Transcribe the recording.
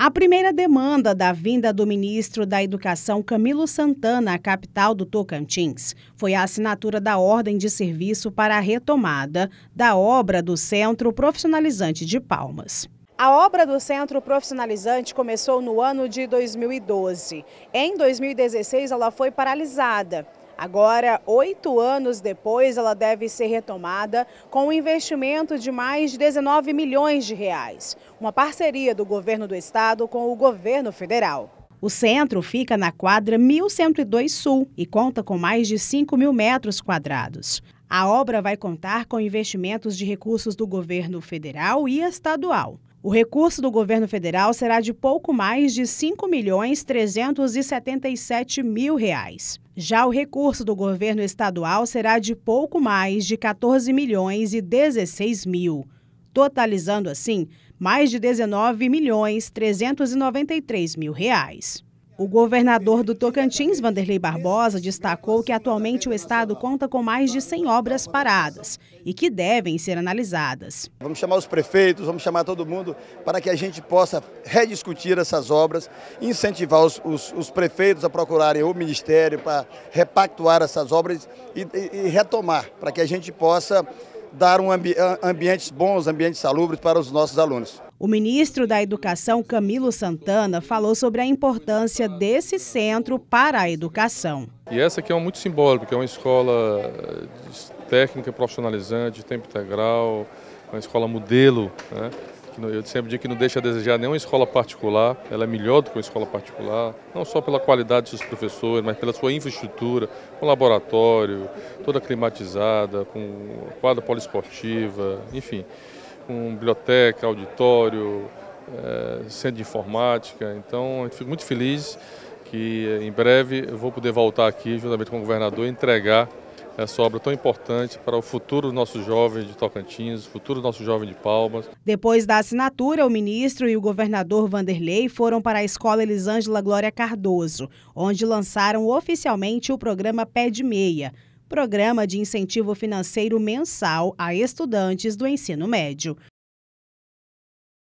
A primeira demanda da vinda do ministro da Educação Camilo Santana à capital do Tocantins foi a assinatura da ordem de serviço para a retomada da obra do Centro Profissionalizante de Palmas. A obra do Centro Profissionalizante começou no ano de 2012. Em 2016, ela foi paralisada Agora, oito anos depois, ela deve ser retomada com um investimento de mais de 19 milhões de reais. Uma parceria do governo do estado com o governo federal. O centro fica na quadra 1102 Sul e conta com mais de 5 mil metros quadrados. A obra vai contar com investimentos de recursos do governo federal e estadual. O recurso do governo federal será de pouco mais de 5 milhões 377 mil reais. Já o recurso do governo estadual será de pouco mais de 14 milhões e 16 mil, totalizando assim mais de 19 milhões 393 mil reais. O governador do Tocantins, Vanderlei Barbosa, destacou que atualmente o Estado conta com mais de 100 obras paradas e que devem ser analisadas. Vamos chamar os prefeitos, vamos chamar todo mundo para que a gente possa rediscutir essas obras, incentivar os, os, os prefeitos a procurarem o Ministério para repactuar essas obras e, e, e retomar, para que a gente possa dar um ambi ah, ambientes bons, ambientes salubres para os nossos alunos. O ministro da Educação, Camilo Santana, falou sobre a importância desse centro para a educação. E essa aqui é muito simbólica, que é uma escola eh, técnica profissionalizante, tempo integral, uma escola modelo, né? que eu sempre digo que não deixa a desejar nenhuma escola particular, ela é melhor do que uma escola particular, não só pela qualidade dos seus professores, mas pela sua infraestrutura, com laboratório, toda climatizada, com quadra poliesportiva, enfim, com biblioteca, auditório, eh, centro de informática. Então, eu fico muito feliz que eh, em breve eu vou poder voltar aqui, juntamente com o governador, e entregar essa é obra tão importante para o futuro dos nossos jovens de Tocantins, futuro dos nossos jovens de Palmas. Depois da assinatura, o ministro e o governador Vanderlei foram para a Escola Elisângela Glória Cardoso, onde lançaram oficialmente o programa Pé de Meia, programa de incentivo financeiro mensal a estudantes do ensino médio.